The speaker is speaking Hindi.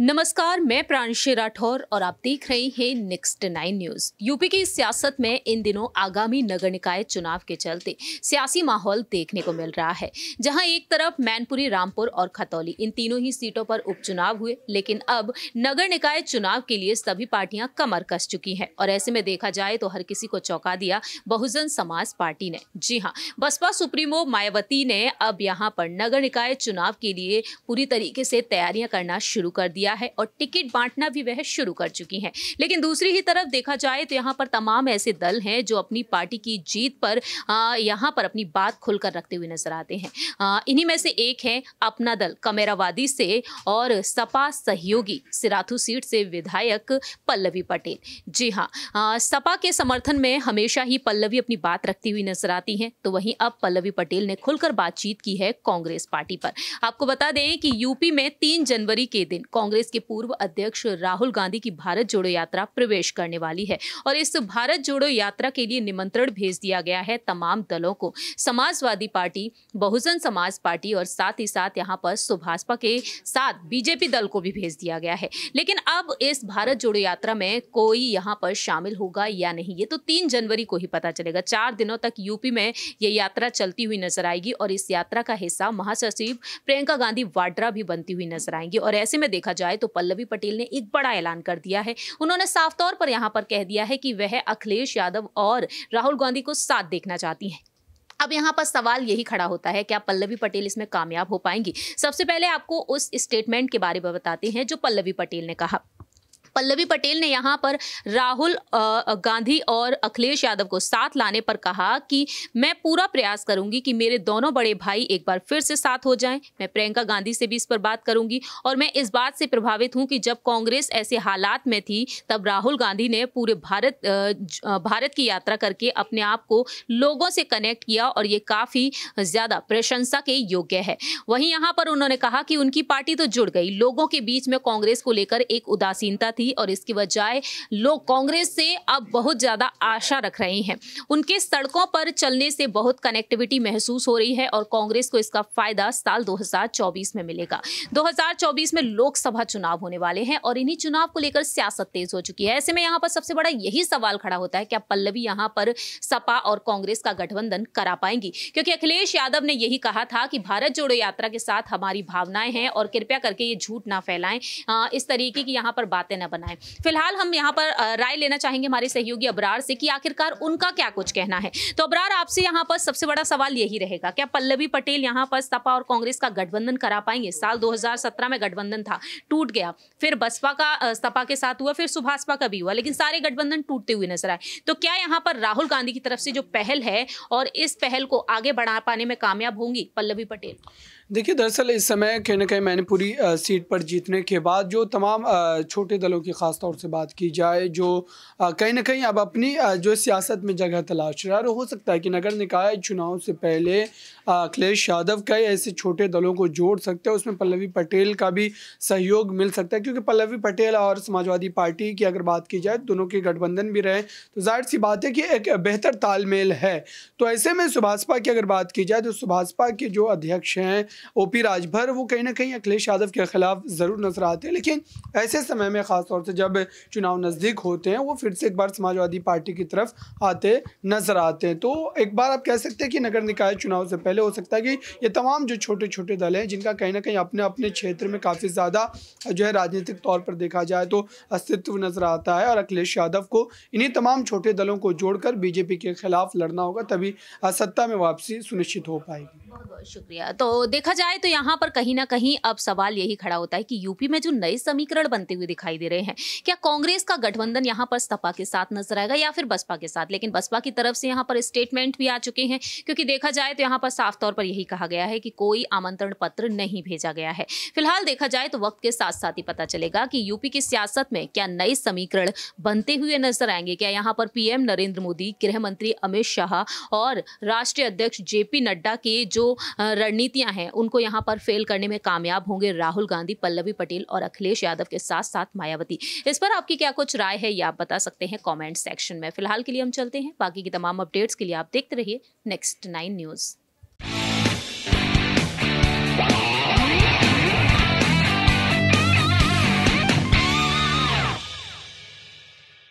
नमस्कार मैं प्रांशी राठौर और आप देख रहे हैं नेक्स्ट नाइन न्यूज यूपी की सियासत में इन दिनों आगामी नगर निकाय चुनाव के चलते सियासी माहौल देखने को मिल रहा है जहां एक तरफ मैनपुरी रामपुर और खतौली इन तीनों ही सीटों पर उपचुनाव हुए लेकिन अब नगर निकाय चुनाव के लिए सभी पार्टियां कमर कस चुकी हैं और ऐसे में देखा जाए तो हर किसी को चौंका दिया बहुजन समाज पार्टी ने जी हाँ बसपा सुप्रीमो मायावती ने अब यहाँ पर नगर निकाय चुनाव के लिए पूरी तरीके से तैयारियां करना शुरू कर दिया दिया है और टिकट बांटना भी वह शुरू कर चुकी हैं लेकिन दूसरी ही तरफ देखा जाए तो यहाँ पर तमाम ऐसे दल हैं जो अपनी पार्टी की जीत पर यहाँ पर अपनी बात खुलकर रखते हुए नजर आते हैं इन्हीं में से एक है अपना दल कमेरावादी से और सपा सहयोगी सिराथू सीट से विधायक पल्लवी पटेल जी हाँ सपा के समर्थन में हमेशा ही पल्लवी अपनी बात रखती हुई नजर आती हैं तो वहीं अब पल्लवी पटेल ने खुलकर बातचीत की है कांग्रेस पार्टी पर आपको बता दें कि यूपी में तीन जनवरी के दिन कांग्रेस कांग्रेस के पूर्व अध्यक्ष राहुल गांधी की भारत जोड़ो यात्रा प्रवेश करने वाली है और इस भारत जोड़ो यात्रा के लिए निमंत्रण भेज दिया गया है तमाम दलों को समाजवादी पार्टी बहुजन समाज पार्टी और साथ ही साथ यहाँ पर सुभाषपा के साथ बीजेपी दल को भी भेज दिया गया है लेकिन अब इस भारत जोड़ो यात्रा में कोई यहाँ पर शामिल होगा या नहीं ये तो तीन जनवरी को ही पता चलेगा चार दिनों तक यूपी में ये यात्रा चलती हुई नजर आएगी और इस यात्रा का हिस्सा महासचिव प्रियंका गांधी वाड्रा भी बनती हुई नजर आएंगी और ऐसे में देखा जाए जाए तो पल्लवी पटेल ने एक बड़ा ऐलान कर दिया है उन्होंने साफ तौर पर यहाँ पर कह दिया है कि वह अखिलेश यादव और राहुल गांधी को साथ देखना चाहती हैं अब यहाँ पर सवाल यही खड़ा होता है क्या पल्लवी पटेल इसमें कामयाब हो पाएंगी सबसे पहले आपको उस स्टेटमेंट के बारे में बताते हैं जो पल्लवी पटेल ने कहा पल्लवी पटेल ने यहाँ पर राहुल गांधी और अखिलेश यादव को साथ लाने पर कहा कि मैं पूरा प्रयास करूंगी कि मेरे दोनों बड़े भाई एक बार फिर से साथ हो जाएं मैं प्रियंका गांधी से भी इस पर बात करूंगी और मैं इस बात से प्रभावित हूं कि जब कांग्रेस ऐसे हालात में थी तब राहुल गांधी ने पूरे भारत भारत की यात्रा करके अपने आप को लोगों से कनेक्ट किया और ये काफ़ी ज़्यादा प्रशंसा के योग्य है वहीं यहाँ पर उन्होंने कहा कि उनकी पार्टी तो जुड़ गई लोगों के बीच में कांग्रेस को लेकर एक उदासीनता थी थी और इसकी बजाय लोग कांग्रेस से अब बहुत ज़्यादा आशा रख रहे हैं उनके सड़कों पर चलने से बहुत कनेक्टिविटी महसूस हो रही है और कांग्रेस को इसका फायदा साल 2024 में मिलेगा 2024 में लोकसभा चुनाव होने वाले हैं और इन्हीं चुनाव को लेकर सियासत तेज हो चुकी है ऐसे में यहाँ पर सबसे बड़ा यही सवाल खड़ा होता है कि आप पल्लवी यहाँ पर सपा और कांग्रेस का गठबंधन करा पाएंगी क्योंकि अखिलेश यादव ने यही कहा था कि भारत जोड़ो यात्रा के साथ हमारी भावनाएं हैं और कृपया करके ये झूठ ना फैलाएं हाँ, इस तरीके की यहाँ पर बातें न बनाए फिलहाल हम यहाँ पर राय लेना चाहेंगे हमारे सहयोगी अबरार से कि आखिरकार उनका क्या कुछ कहना है तो अबरार आपसे यहाँ पर सबसे बड़ा सवाल यही रहेगा क्या पल्लवी पटेल यहाँ पर सपा और कांग्रेस का गठबंधन करा पाएंगे साल दो में गठबंधन था टूट गया फिर बसपा का सपा के साथ हुआ फिर सुभाषपा का भी हुआ लेकिन सारे गठबंधन टूटते हुए नजर आए तो क्या यहाँ पर राहुल गांधी की तरफ से जो पहल है और इस पहल को आगे बढ़ा पाने में कामयाब होंगी पल्लवी पटेल देखिए दरअसल इस समय कहीं ना कहीं मैनपुरी सीट पर जीतने के बाद जो तमाम छोटे दलों की ख़ास तौर से बात की जाए जो कहीं ना कहीं अब अपनी जो सियासत में जगह तलाश रहा है हो सकता है कि नगर निकाय चुनाव से पहले अखिलेश यादव कई ऐसे छोटे दलों को जोड़ सकते हैं उसमें पल्लवी पटेल का भी सहयोग मिल सकता है क्योंकि पल्लवी पटेल और समाजवादी पार्टी की अगर बात की जाए दोनों के गठबंधन भी रहे तो जाहिर सी बात है कि एक बेहतर तालमेल है तो ऐसे में सुभाषपा की अगर बात की जाए तो सुभाषपा के जो अध्यक्ष हैं ओपी राजभर वो कहीं ना कहीं अखिलेश यादव के खिलाफ ज़रूर नजर आते हैं लेकिन ऐसे समय में ख़ासतौर से जब चुनाव नज़दीक होते हैं वो फिर से एक बार समाजवादी पार्टी की तरफ आते नज़र आते हैं तो एक बार आप कह सकते हैं कि नगर निकाय चुनाव से पहले हो सकता है कि ये तमाम जो छोटे छोटे दल हैं जिनका कहीं ना कहीं अपने अपने क्षेत्र में काफ़ी ज़्यादा जो है राजनीतिक तौर पर देखा जाए तो अस्तित्व नज़र आता है और अखिलेश यादव को इन्हीं तमाम छोटे दलों को जोड़कर बीजेपी के खिलाफ लड़ना होगा तभी सत्ता में वापसी सुनिश्चित हो पाएगी बहुत बहुत शुक्रिया तो देखा जाए तो यहाँ पर कहीं ना कहीं अब सवाल यही खड़ा होता है कि यूपी में जो नए समीकरण बनते हुए दिखाई दे रहे हैं क्या कांग्रेस का गठबंधन यहाँ पर सपा के साथ नजर आएगा या फिर बसपा के साथ लेकिन बसपा की तरफ से यहाँ पर स्टेटमेंट भी आ चुके हैं क्योंकि देखा जाए तो यहाँ पर साफ तौर पर यही कहा गया है कि कोई आमंत्रण पत्र नहीं भेजा गया है फिलहाल देखा जाए तो वक्त के साथ साथ ही पता चलेगा कि यूपी की सियासत में क्या नए समीकरण बनते हुए नजर आएंगे क्या यहाँ पर पीएम नरेंद्र मोदी गृह मंत्री अमित शाह और राष्ट्रीय अध्यक्ष जेपी नड्डा के जो रणनीतियां हैं उनको यहाँ पर फेल करने में कामयाब होंगे राहुल गांधी पल्लवी पटेल और अखिलेश यादव के साथ साथ मायावती इस पर आपकी क्या कुछ राय है ये आप बता सकते हैं कॉमेंट सेक्शन में फिलहाल के लिए हम चलते हैं बाकी की तमाम अपडेट्स के लिए आप देखते रहिए नेक्स्ट नाइन न्यूज़